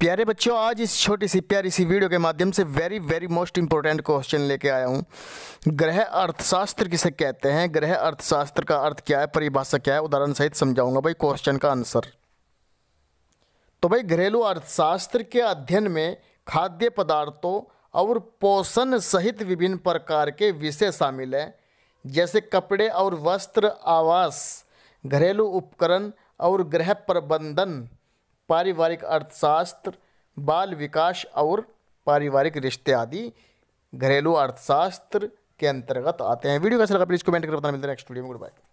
प्यारे बच्चों आज इस छोटी सी प्यारी सी वीडियो के माध्यम से very very most important question लेके आया हूँ ग्रह अर्थशास्त्र किसे कहते हैं ग्रह अर्थशास्त्र का अर्थ क्या है परिभाषा क्या है उदाहरण सहित समझाऊंगा भाई क्वेश्चन का आंसर तो भाई घरेलू अर्थशास्त्र के अध्ययन में खाद्य पदार्थों और पोषण सहित विभिन्न प्रकार के विषय शामिल हैं जैसे कपड़े और वस्त्र आवास घरेलू उपकरण और गृह प्रबंधन पारिवारिक अर्थशास्त्र बाल विकास और पारिवारिक रिश्ते आदि घरेलू अर्थशास्त्र के अंतर्गत आते हैं वीडियो कैसा लगा प्लीज़ कमेंट करके बताना मिलता है नेक्स्ट वीडियो में गुड बाय